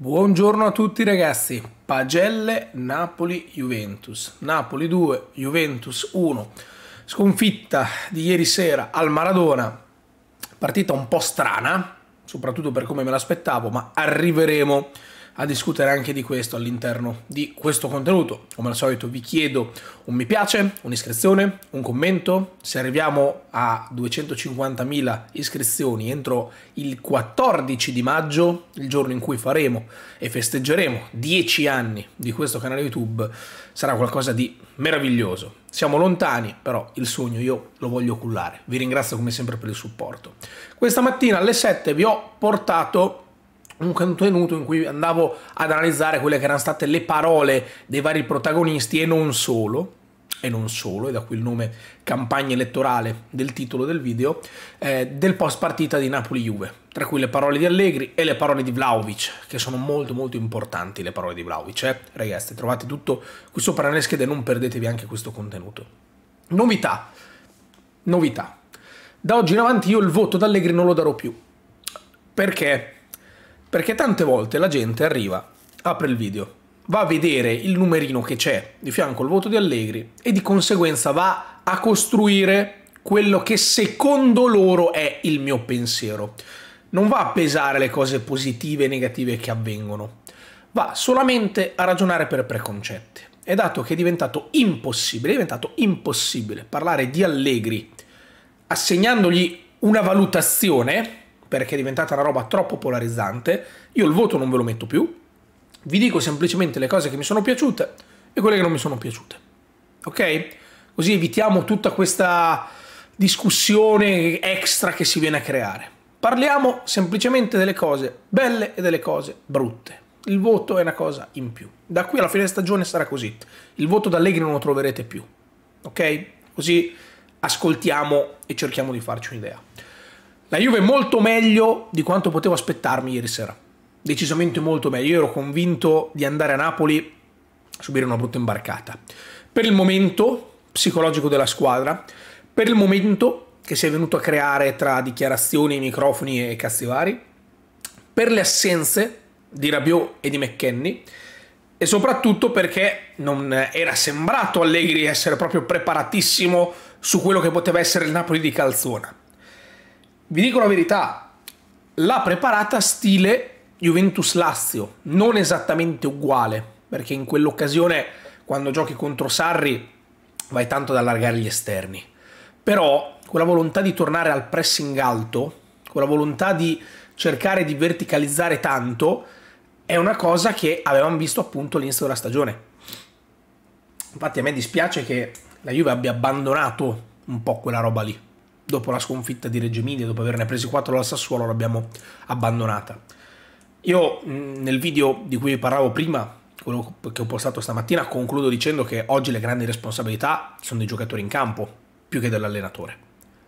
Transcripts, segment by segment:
Buongiorno a tutti ragazzi, pagelle Napoli-Juventus, Napoli 2, Juventus 1, sconfitta di ieri sera al Maradona, partita un po' strana, soprattutto per come me l'aspettavo, ma arriveremo a discutere anche di questo all'interno di questo contenuto. Come al solito vi chiedo un mi piace, un'iscrizione, un commento. Se arriviamo a 250.000 iscrizioni entro il 14 di maggio, il giorno in cui faremo e festeggeremo 10 anni di questo canale YouTube, sarà qualcosa di meraviglioso. Siamo lontani, però il sogno io lo voglio cullare. Vi ringrazio come sempre per il supporto. Questa mattina alle 7 vi ho portato un contenuto in cui andavo ad analizzare quelle che erano state le parole dei vari protagonisti e non solo, e non solo, e da qui il nome campagna elettorale del titolo del video, eh, del post partita di Napoli-Juve, tra cui le parole di Allegri e le parole di Vlaovic, che sono molto molto importanti le parole di Vlaovic, eh? ragazzi, trovate tutto qui sopra nelle schede, e non perdetevi anche questo contenuto. Novità, novità, da oggi in avanti io il voto d'Allegri non lo darò più, perché perché tante volte la gente arriva, apre il video, va a vedere il numerino che c'è di fianco al voto di Allegri e di conseguenza va a costruire quello che secondo loro è il mio pensiero. Non va a pesare le cose positive e negative che avvengono, va solamente a ragionare per preconcetti. E dato che è diventato impossibile, è diventato impossibile parlare di Allegri assegnandogli una valutazione perché è diventata una roba troppo polarizzante, io il voto non ve lo metto più, vi dico semplicemente le cose che mi sono piaciute e quelle che non mi sono piaciute. Ok? Così evitiamo tutta questa discussione extra che si viene a creare. Parliamo semplicemente delle cose belle e delle cose brutte. Il voto è una cosa in più. Da qui alla fine stagione sarà così. Il voto d'Allegri non lo troverete più. Ok? Così ascoltiamo e cerchiamo di farci un'idea. La Juve è molto meglio di quanto potevo aspettarmi ieri sera. Decisamente molto meglio. Io ero convinto di andare a Napoli a subire una brutta imbarcata. Per il momento psicologico della squadra, per il momento che si è venuto a creare tra dichiarazioni, microfoni e cazzi vari, per le assenze di Rabiot e di McKenny e soprattutto perché non era sembrato Allegri essere proprio preparatissimo su quello che poteva essere il Napoli di Calzona vi dico la verità, l'ha preparata stile Juventus Lazio, non esattamente uguale, perché in quell'occasione quando giochi contro Sarri vai tanto ad allargare gli esterni. Però quella volontà di tornare al pressing alto, quella volontà di cercare di verticalizzare tanto, è una cosa che avevamo visto appunto all'inizio della stagione. Infatti a me dispiace che la Juve abbia abbandonato un po' quella roba lì dopo la sconfitta di Reggio Emilia, dopo averne presi 4 dal Sassuolo, l'abbiamo abbandonata. Io nel video di cui vi parlavo prima, quello che ho postato stamattina, concludo dicendo che oggi le grandi responsabilità sono dei giocatori in campo, più che dell'allenatore.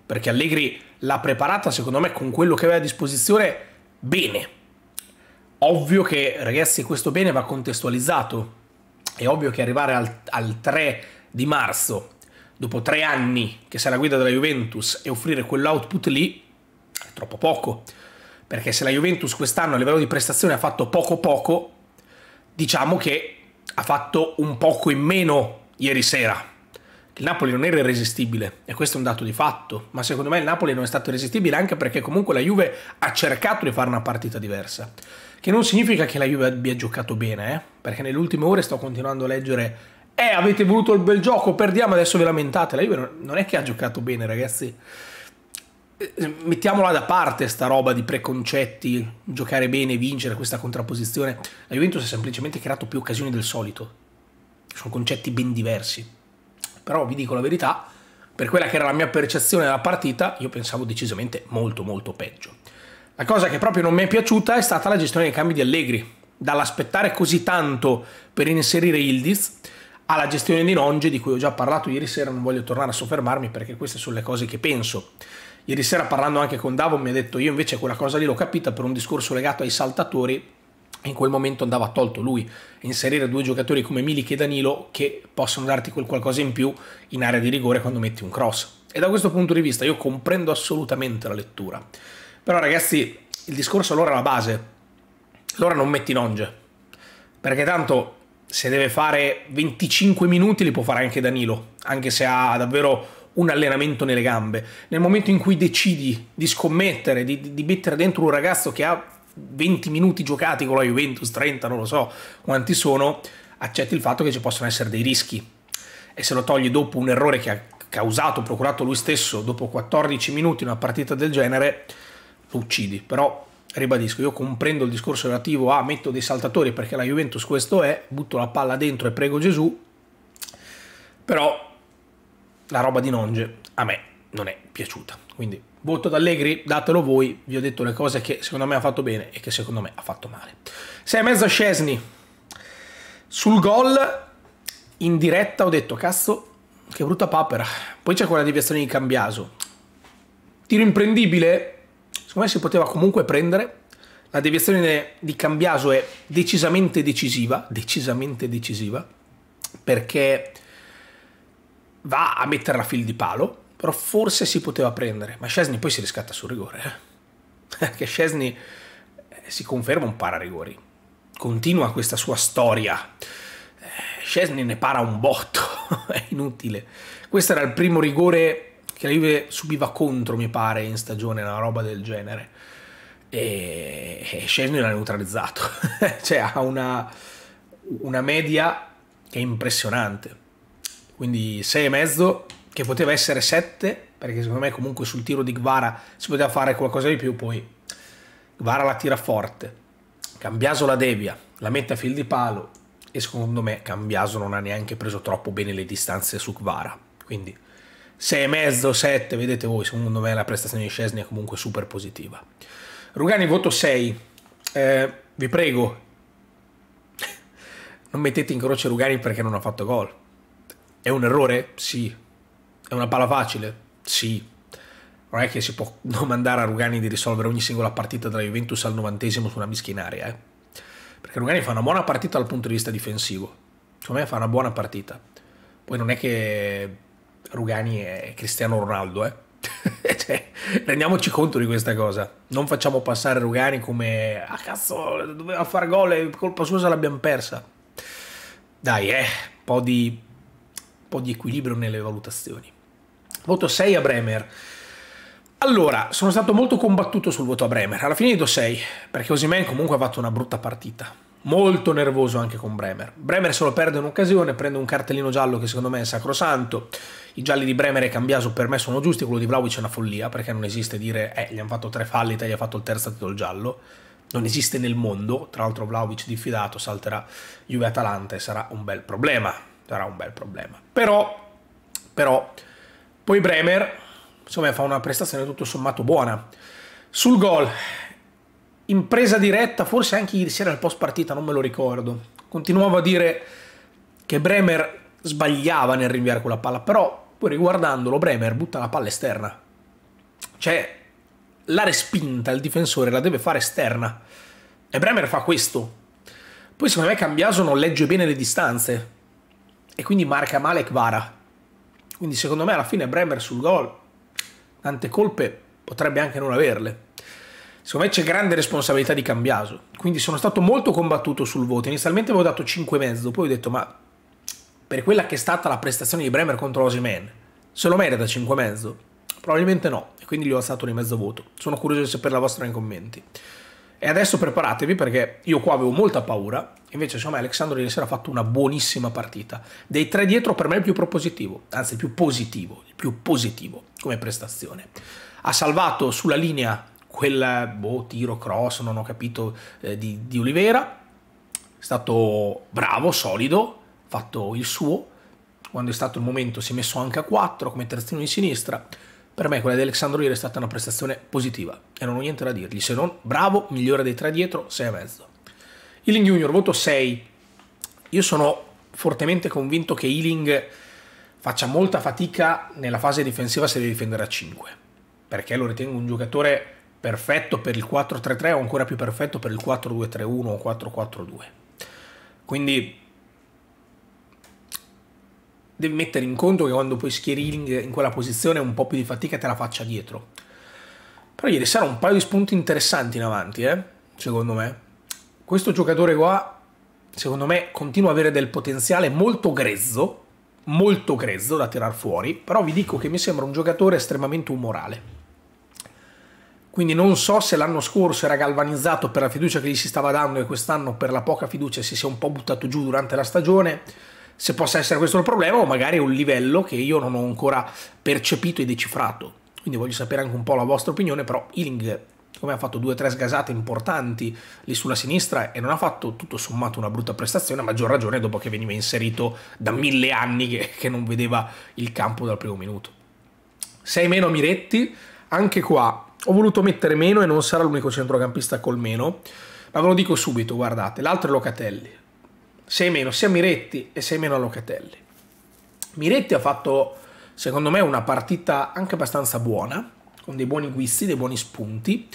Perché Allegri l'ha preparata, secondo me, con quello che aveva a disposizione, bene. Ovvio che, ragazzi, questo bene va contestualizzato. È ovvio che arrivare al, al 3 di marzo dopo tre anni che sei alla guida della Juventus e offrire quell'output lì è troppo poco. Perché se la Juventus quest'anno a livello di prestazione ha fatto poco poco, diciamo che ha fatto un poco in meno ieri sera. Il Napoli non era irresistibile e questo è un dato di fatto, ma secondo me il Napoli non è stato irresistibile anche perché comunque la Juve ha cercato di fare una partita diversa. Che non significa che la Juve abbia giocato bene, eh? perché ultime ore sto continuando a leggere eh avete voluto il bel gioco, perdiamo, adesso ve lamentate. La Juve non è che ha giocato bene ragazzi, eh, mettiamola da parte sta roba di preconcetti, giocare bene, vincere, questa contrapposizione. La Juventus ha semplicemente creato più occasioni del solito. Sono concetti ben diversi. Però vi dico la verità, per quella che era la mia percezione della partita, io pensavo decisamente molto molto peggio. La cosa che proprio non mi è piaciuta è stata la gestione dei cambi di Allegri. Dall'aspettare così tanto per inserire Ildiz, alla gestione di Longe di cui ho già parlato ieri sera, non voglio tornare a soffermarmi perché queste sono le cose che penso. Ieri sera parlando anche con Davo mi ha detto io invece quella cosa lì l'ho capita per un discorso legato ai saltatori in quel momento andava tolto lui inserire due giocatori come Milik e Danilo che possono darti quel qualcosa in più in area di rigore quando metti un cross. E da questo punto di vista io comprendo assolutamente la lettura. Però ragazzi, il discorso allora è la base. Allora non metti Nonge. Perché tanto se deve fare 25 minuti li può fare anche Danilo, anche se ha davvero un allenamento nelle gambe. Nel momento in cui decidi di scommettere, di, di mettere dentro un ragazzo che ha 20 minuti giocati con la Juventus, 30, non lo so quanti sono, accetti il fatto che ci possono essere dei rischi. E se lo togli dopo un errore che ha causato, procurato lui stesso, dopo 14 minuti in una partita del genere, lo uccidi. Però ribadisco, io comprendo il discorso relativo a metto dei saltatori perché la Juventus questo è, butto la palla dentro e prego Gesù, però la roba di Nonge a me non è piaciuta. Quindi voto ad Allegri, datelo voi, vi ho detto le cose che secondo me ha fatto bene e che secondo me ha fatto male. 6 a mezzo Scesni. Sul gol in diretta ho detto cazzo che brutta papera. Poi c'è quella deviazione di Cambiaso. Tiro imprendibile secondo me si poteva comunque prendere. La deviazione di Cambiaso è decisamente decisiva, decisamente decisiva, perché va a mettere la fil di palo, però forse si poteva prendere, ma Scesni poi si riscatta sul rigore, eh. perché Scesni eh, si conferma un pararigori, continua questa sua storia, eh, Scesni ne para un botto, è inutile. Questo era il primo rigore che la Juve subiva contro, mi pare, in stagione, una roba del genere. E, e Scesni l'ha neutralizzato. cioè ha una, una media che è impressionante. Quindi 6,5 che poteva essere 7 perché secondo me comunque sul tiro di Guevara si poteva fare qualcosa di più, poi Guevara la tira forte, Cambiaso la devia, la mette a fil di palo e secondo me Cambiaso non ha neanche preso troppo bene le distanze su Guevara, quindi 6,5, 7, vedete voi, secondo me la prestazione di Scesni è comunque super positiva. Rugani voto 6, eh, vi prego, non mettete in croce Rugani perché non ha fatto gol. È un errore? Sì. È una palla facile? Sì. Non è che si può domandare a Rugani di risolvere ogni singola partita dalla Juventus al novantesimo su una mischinaria, eh? Perché Rugani fa una buona partita dal punto di vista difensivo. Secondo me fa una buona partita. Poi non è che Rugani è Cristiano Ronaldo, eh. cioè, rendiamoci conto di questa cosa. Non facciamo passare Rugani come a ah, cazzo, doveva fare gol e colpa sua se l'abbiamo persa. Dai, eh, un po' di, un po di equilibrio nelle valutazioni. Voto 6 a Bremer. Allora, sono stato molto combattuto sul voto a Bremer. Alla fine gli do 6, perché Osimen comunque ha fatto una brutta partita. Molto nervoso anche con Bremer. Bremer se lo perde un'occasione, prende un cartellino giallo che secondo me è sacrosanto i gialli di Bremer e Cambiaso per me sono giusti, quello di Vlaovic è una follia perché non esiste dire eh, gli hanno fatto tre falli, te gli ha fatto il terzo, titolo giallo non esiste nel mondo, tra l'altro Vlaovic diffidato salterà Juve-Atalanta e sarà un bel problema, sarà un bel problema. Però, però, poi Bremer, insomma, fa una prestazione tutto sommato buona. Sul gol, impresa diretta, forse anche ieri sera nel post partita, non me lo ricordo, continuavo a dire che Bremer sbagliava nel rinviare quella palla, però poi riguardandolo Bremer butta la palla esterna. Cioè, la respinta il difensore la deve fare esterna. E Bremer fa questo. Poi secondo me Cambiaso non legge bene le distanze e quindi marca male Kvara. Quindi secondo me alla fine Bremer sul gol tante colpe potrebbe anche non averle. Secondo me c'è grande responsabilità di Cambiaso. Quindi sono stato molto combattuto sul voto. Inizialmente avevo dato 5,5, poi ho detto ma per quella che è stata la prestazione di Bremer contro Osimen, se lo merita 5,5? Probabilmente no, e quindi gli ho alzato di mezzo voto. Sono curioso di sapere la vostra nei commenti. E adesso preparatevi perché io qua avevo molta paura, invece secondo me Alexandro ieri sera ha fatto una buonissima partita. Dei tre dietro per me il più propositivo, anzi il più positivo, il più positivo come prestazione. Ha salvato sulla linea quel boh, tiro cross, non ho capito, eh, di, di Olivera. È stato bravo, solido, fatto il suo, quando è stato il momento si è messo anche a 4 come terzino di sinistra, per me quella di Alexandro Ieri è stata una prestazione positiva e non ho niente da dirgli, se non bravo, migliore dei tre dietro, 6 e mezzo. Ealing Junior, voto 6. Io sono fortemente convinto che Ealing faccia molta fatica nella fase difensiva se deve difendere a 5, perché lo ritengo un giocatore perfetto per il 4-3-3 o ancora più perfetto per il 4-2-3-1 o 4-4-2. Quindi devi mettere in conto che quando puoi schierilling in quella posizione un po' più di fatica te la faccia dietro. Però ieri sera un paio di spunti interessanti in avanti, eh? secondo me. Questo giocatore qua, secondo me, continua ad avere del potenziale molto grezzo, molto grezzo da tirar fuori, però vi dico che mi sembra un giocatore estremamente umorale. Quindi non so se l'anno scorso era galvanizzato per la fiducia che gli si stava dando e quest'anno per la poca fiducia si sia un po' buttato giù durante la stagione se possa essere questo il problema o magari è un livello che io non ho ancora percepito e decifrato. Quindi voglio sapere anche un po' la vostra opinione, però Ealing come ha fatto due o tre sgasate importanti lì sulla sinistra e non ha fatto tutto sommato una brutta prestazione, a maggior ragione dopo che veniva inserito da mille anni che, che non vedeva il campo dal primo minuto. Sei meno Miretti, anche qua ho voluto mettere meno e non sarà l'unico centrocampista col meno, ma ve lo dico subito, guardate, l'altro è Locatelli, sei meno sia Miretti e sei meno Locatelli. Miretti ha fatto, secondo me, una partita anche abbastanza buona, con dei buoni guizzi, dei buoni spunti.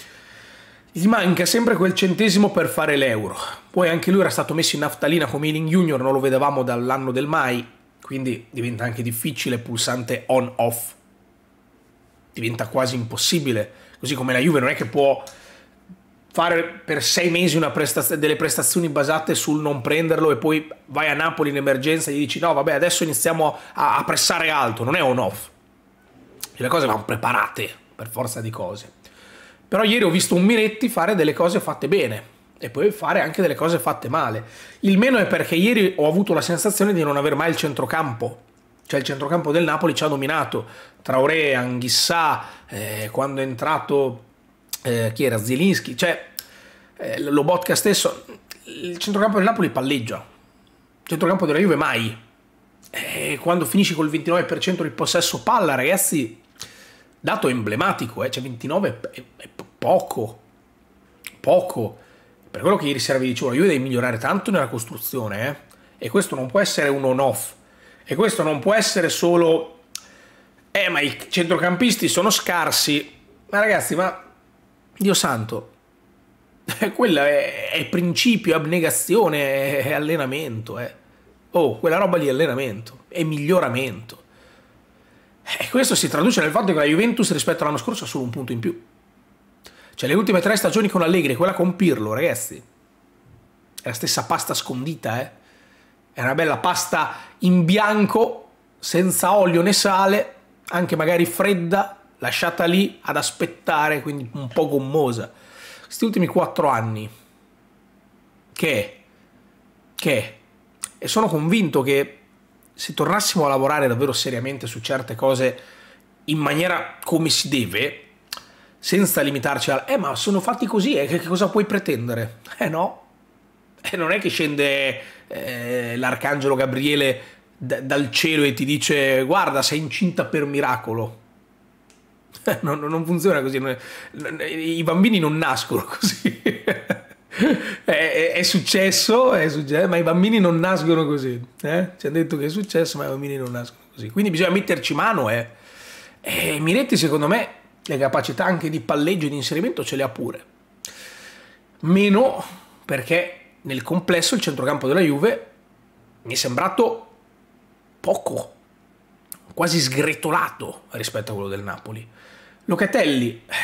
Gli manca sempre quel centesimo per fare l'euro. Poi anche lui era stato messo in naftalina come Ealing Junior, non lo vedevamo dall'anno del mai, quindi diventa anche difficile pulsante on-off. Diventa quasi impossibile, così come la Juve non è che può fare per sei mesi prestaz- delle prestazioni basate sul non prenderlo e poi vai a Napoli in emergenza e gli dici no vabbè adesso iniziamo a, a pressare alto, non è on off. Le cose vanno preparate per forza di cose. Però ieri ho visto un Miretti fare delle cose fatte bene e poi fare anche delle cose fatte male. Il meno è perché ieri ho avuto la sensazione di non aver mai il centrocampo. Cioè il centrocampo del Napoli ci ha dominato. Traoré, Anghissà, eh, quando è entrato eh, chi era Zilinski, cioè eh, Lobotka stesso, il centrocampo del Napoli palleggia, il centrocampo della Juve mai. E eh, quando finisci col 29% di possesso palla, ragazzi, dato emblematico, eh, cioè 29 è, è poco, poco. Per quello che ieri sera vi dicevo, la Juve deve migliorare tanto nella costruzione, eh? e questo non può essere un on-off, e questo non può essere solo... Eh, ma i centrocampisti sono scarsi. Ma ragazzi, ma Dio santo, quella è, è, principio, abnegazione, è allenamento. Eh. Oh, quella roba di allenamento, è miglioramento. E eh, questo si traduce nel fatto che la Juventus rispetto all'anno scorso ha solo un punto in più. Cioè le ultime tre stagioni con Allegri, quella con Pirlo, ragazzi, è la stessa pasta scondita, eh. È una bella pasta in bianco, senza olio né sale, anche magari fredda, lasciata lì ad aspettare, quindi un po' gommosa. Questi ultimi quattro anni, che, che, e sono convinto che se tornassimo a lavorare davvero seriamente su certe cose in maniera come si deve, senza limitarci al, eh ma sono fatti così, eh, che cosa puoi pretendere? Eh no, eh, non è che scende eh, l'arcangelo Gabriele dal cielo e ti dice guarda sei incinta per miracolo non, non funziona così, non è, i bambini non nascono così. È, è, successo, è, successo, ma i bambini non nascono così. Eh? Ci hanno detto che è successo, ma i bambini non nascono così. Quindi bisogna metterci mano. Eh. E eh, Miretti, secondo me, le capacità anche di palleggio e di inserimento ce le ha pure. Meno perché nel complesso il centrocampo della Juve mi è sembrato poco quasi sgretolato rispetto a quello del Napoli. Locatelli, eh,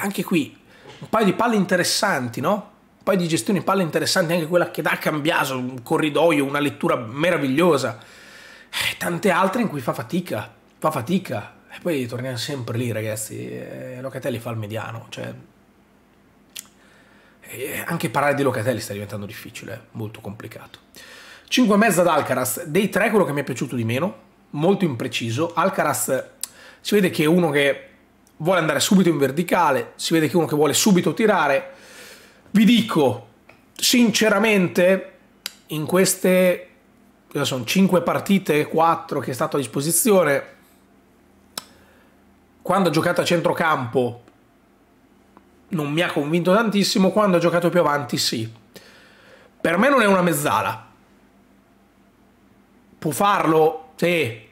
anche qui, un paio di palle interessanti, no? Un paio di gestioni palle interessanti, anche quella che dà Cambiaso, un corridoio, una lettura meravigliosa. Eh, tante altre in cui fa fatica, fa fatica. E poi torniamo sempre lì, ragazzi. Eh, Locatelli fa il mediano, cioè... anche parlare di Locatelli sta diventando difficile, molto complicato. 5,5 ad Alcaraz, dei tre quello che mi è piaciuto di meno, molto impreciso. Alcaraz si vede che è uno che vuole andare subito in verticale, si vede che è uno che vuole subito tirare. Vi dico, sinceramente, in queste sono 5 partite, 4 che è stato a disposizione, quando ha giocato a centrocampo non mi ha convinto tantissimo, quando ha giocato più avanti sì. Per me non è una mezzala. Può farlo sì.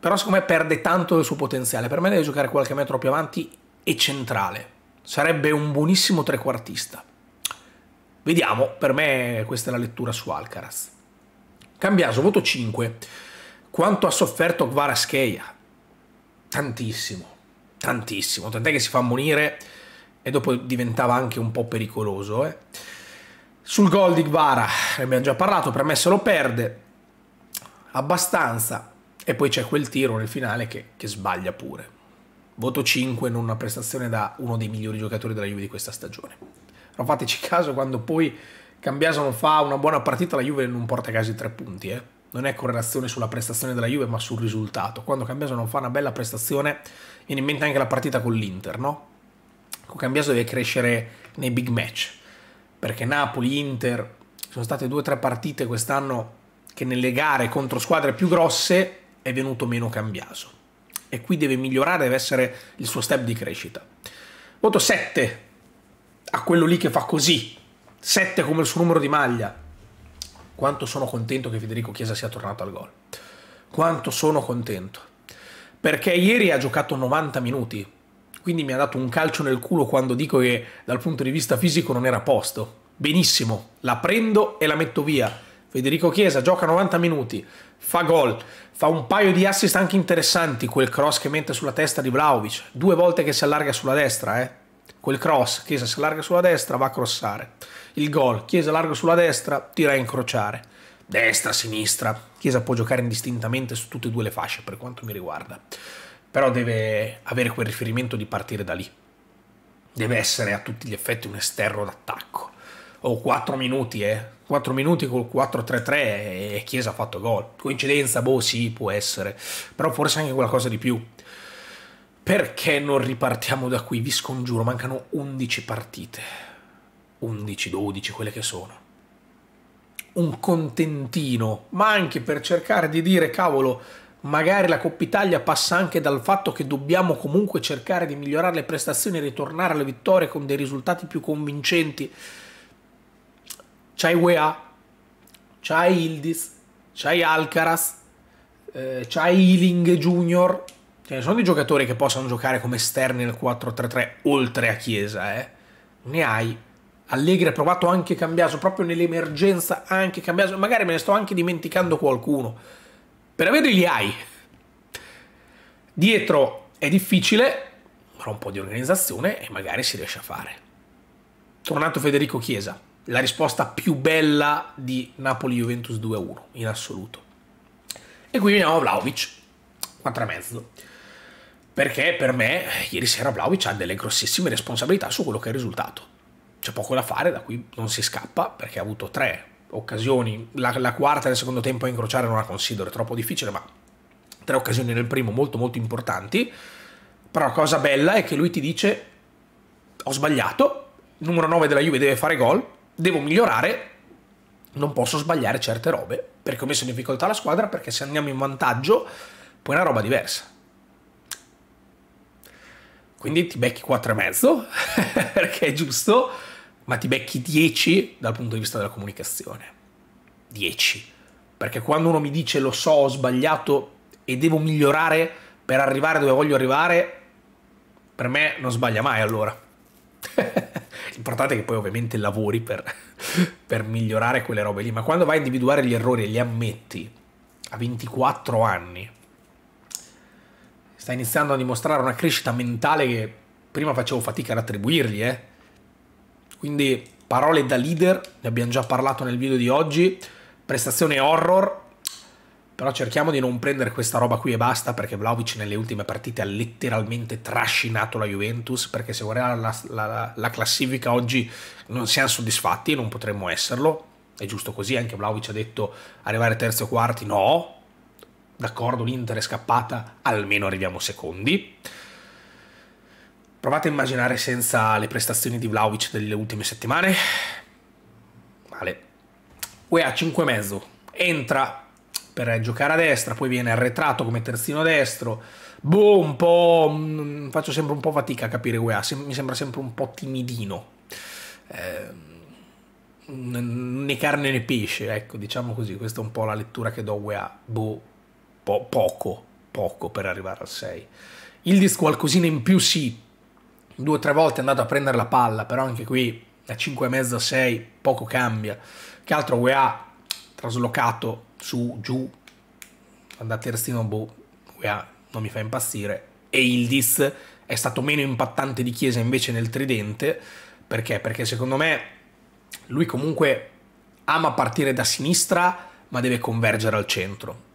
Però secondo me perde tanto del suo potenziale. Per me deve giocare qualche metro più avanti e centrale. Sarebbe un buonissimo trequartista. Vediamo, per me questa è la lettura su Alcaraz. Cambiaso, voto 5. Quanto ha sofferto Kvarascheia? Tantissimo, tantissimo. Tant'è che si fa ammonire e dopo diventava anche un po' pericoloso. Eh. Sul gol di Gvara ne abbiamo già parlato, per me se lo perde abbastanza. E poi c'è quel tiro nel finale che, che sbaglia pure. Voto 5 in una prestazione da uno dei migliori giocatori della Juve di questa stagione. Però fateci caso quando poi Cambiaso non fa una buona partita, la Juve non porta a casa i tre punti. Eh? Non è correlazione sulla prestazione della Juve, ma sul risultato. Quando Cambiaso non fa una bella prestazione, viene in mente anche la partita con l'Inter, no? Con Cambiaso deve crescere nei big match. Perché Napoli, Inter, sono state due o tre partite quest'anno che nelle gare contro squadre più grosse è venuto meno cambiaso. E qui deve migliorare, deve essere il suo step di crescita. Voto 7 a quello lì che fa così, 7 come il suo numero di maglia. Quanto sono contento che Federico Chiesa sia tornato al gol. Quanto sono contento. Perché ieri ha giocato 90 minuti, quindi mi ha dato un calcio nel culo quando dico che dal punto di vista fisico non era a posto. Benissimo, la prendo e la metto via Federico Chiesa gioca 90 minuti, fa gol, fa un paio di assist anche interessanti, quel cross che mette sulla testa di Vlaovic, due volte che si allarga sulla destra, eh? quel cross, Chiesa si allarga sulla destra, va a crossare, il gol, Chiesa allarga sulla destra, tira a incrociare, destra, sinistra, Chiesa può giocare indistintamente su tutte e due le fasce per quanto mi riguarda, però deve avere quel riferimento di partire da lì, deve essere a tutti gli effetti un esterno d'attacco o 4 minuti, eh. 4 minuti col 4-3-3 e Chiesa ha fatto gol. Coincidenza? Boh, sì, può essere. Però forse anche qualcosa di più. Perché non ripartiamo da qui? Vi scongiuro, mancano 11 partite. 11, 12, quelle che sono. Un contentino, ma anche per cercare di dire, cavolo, magari la Coppa Italia passa anche dal fatto che dobbiamo comunque cercare di migliorare le prestazioni e ritornare alle vittorie con dei risultati più convincenti c'hai UEA, c'hai Ildis, c'hai Alcaraz, eh, c'hai Ealing Junior. Ce cioè, ne sono dei giocatori che possono giocare come esterni nel 4-3-3 oltre a Chiesa, eh. Ne hai. Allegri ha provato anche Cambiaso, proprio nell'emergenza anche Cambiaso. Magari me ne sto anche dimenticando qualcuno. Per averli li hai. Dietro è difficile, però un po' di organizzazione e magari si riesce a fare. Tornato Federico Chiesa la risposta più bella di Napoli-Juventus 2-1 in assoluto. E qui veniamo a Vlaovic, 4,5. Perché per me ieri sera Vlaovic ha delle grossissime responsabilità su quello che è il risultato. C'è poco da fare, da qui non si scappa, perché ha avuto tre occasioni. La, la quarta nel secondo tempo a incrociare non la considero troppo difficile, ma tre occasioni nel primo molto molto importanti. Però la cosa bella è che lui ti dice ho sbagliato, numero 9 della Juve deve fare gol, devo migliorare, non posso sbagliare certe robe, perché ho messo in difficoltà la squadra, perché se andiamo in vantaggio, poi è una roba diversa. Quindi ti becchi 4,5, perché è giusto, ma ti becchi 10 dal punto di vista della comunicazione. 10. Perché quando uno mi dice lo so, ho sbagliato e devo migliorare per arrivare dove voglio arrivare, per me non sbaglia mai allora. l'importante è che poi ovviamente lavori per, per migliorare quelle robe lì, ma quando vai a individuare gli errori e li ammetti a 24 anni, stai iniziando a dimostrare una crescita mentale che prima facevo fatica ad attribuirgli. Eh? Quindi parole da leader, ne abbiamo già parlato nel video di oggi, prestazione horror, però cerchiamo di non prendere questa roba qui e basta, perché Vlaovic nelle ultime partite ha letteralmente trascinato la Juventus, perché se guardiamo la, la, la classifica oggi non siamo soddisfatti, e non potremmo esserlo, è giusto così, anche Vlaovic ha detto arrivare terzo o quarti, no, d'accordo l'Inter è scappata, almeno arriviamo secondi. Provate a immaginare senza le prestazioni di Vlaovic delle ultime settimane. Vale. UEA 5,5 entra per eh, giocare a destra, poi viene arretrato come terzino destro. Boh, un po'... Mm, faccio sempre un po' fatica a capire UEA, mi sembra sempre un po' timidino. Eh, né carne né pesce, ecco, diciamo così, questa è un po' la lettura che do a UEA. Boh, po poco, poco per arrivare al 6. Ildiz qualcosina in più sì, due o tre volte è andato a prendere la palla, però anche qui da 5,5 a 6 poco cambia. Che altro UEA traslocato su, giù, da terzino, boh, UEA non mi fa impazzire. E Ildis è stato meno impattante di Chiesa invece nel tridente, perché? Perché secondo me lui comunque ama partire da sinistra, ma deve convergere al centro.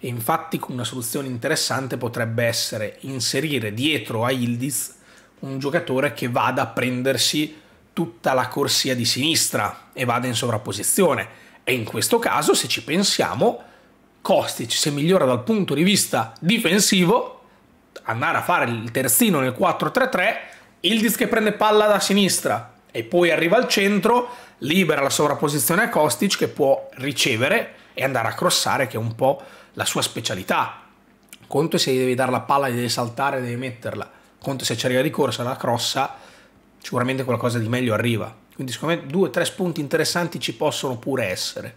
E infatti una soluzione interessante potrebbe essere inserire dietro a Ildis un giocatore che vada a prendersi tutta la corsia di sinistra e vada in sovrapposizione e in questo caso, se ci pensiamo, Kostic, se migliora dal punto di vista difensivo, andare a fare il terzino nel 4-3-3, Ildiz che prende palla da sinistra e poi arriva al centro, libera la sovrapposizione a Kostic che può ricevere e andare a crossare, che è un po' la sua specialità. Conto se gli devi dare la palla, gli devi saltare, devi metterla. Conto se ci arriva di corsa, la crossa, sicuramente qualcosa di meglio arriva. Quindi secondo me due o tre spunti interessanti ci possono pure essere.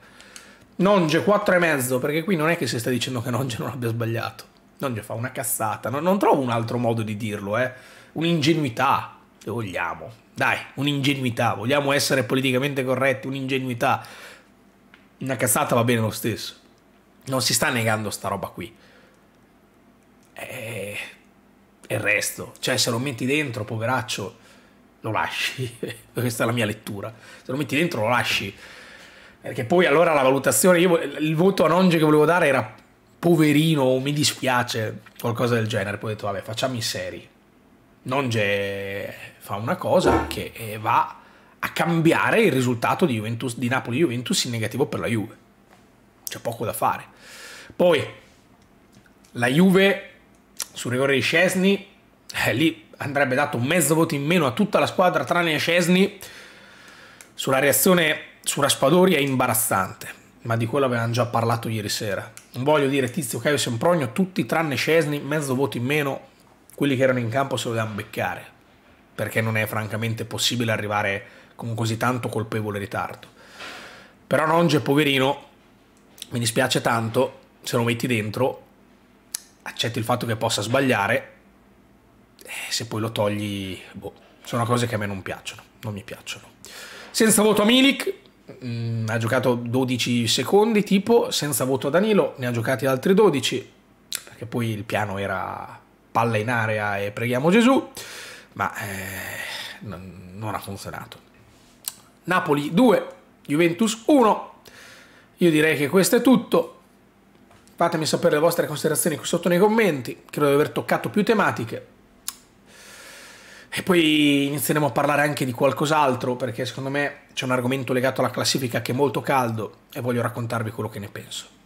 Nonge 4,5 perché qui non è che si sta dicendo che Nonge non abbia sbagliato. Nonge fa una cazzata, non, non trovo un altro modo di dirlo, eh. Un'ingenuità, se vogliamo. Dai, un'ingenuità, vogliamo essere politicamente corretti, un'ingenuità. Una cazzata va bene lo stesso. Non si sta negando sta roba qui. E... Eh, e il resto, cioè se lo metti dentro, poveraccio, lo lasci. Questa è la mia lettura. Se lo metti dentro lo lasci. Perché poi allora la valutazione, io, il voto a Nonge che volevo dare era poverino, mi dispiace, qualcosa del genere. Poi ho detto, vabbè, facciamo i seri. Nonge fa una cosa che eh, va a cambiare il risultato di, Juventus, di Napoli-Juventus in negativo per la Juve. C'è poco da fare. Poi, la Juve sul rigore di Scesni, eh, lì andrebbe dato un mezzo voto in meno a tutta la squadra tranne Cesni sulla reazione su Raspadori è imbarazzante ma di quello avevamo già parlato ieri sera non voglio dire Tizio, Caio e Sempronio tutti tranne Cesni, mezzo voto in meno quelli che erano in campo se lo dovevano beccare perché non è francamente possibile arrivare con così tanto colpevole ritardo però Nonge, poverino mi dispiace tanto se lo metti dentro accetti il fatto che possa sbagliare eh, se poi lo togli, boh, sono cose che a me non piacciono, non mi piacciono. Senza voto a Milik, mh, mm, ha giocato 12 secondi tipo, senza voto a Danilo, ne ha giocati altri 12, perché poi il piano era palla in area e preghiamo Gesù, ma eh, non, non ha funzionato. Napoli 2, Juventus 1. Io direi che questo è tutto. Fatemi sapere le vostre considerazioni qui sotto nei commenti. Credo di aver toccato più tematiche. E poi inizieremo a parlare anche di qualcos'altro, perché secondo me c'è un argomento legato alla classifica che è molto caldo e voglio raccontarvi quello che ne penso.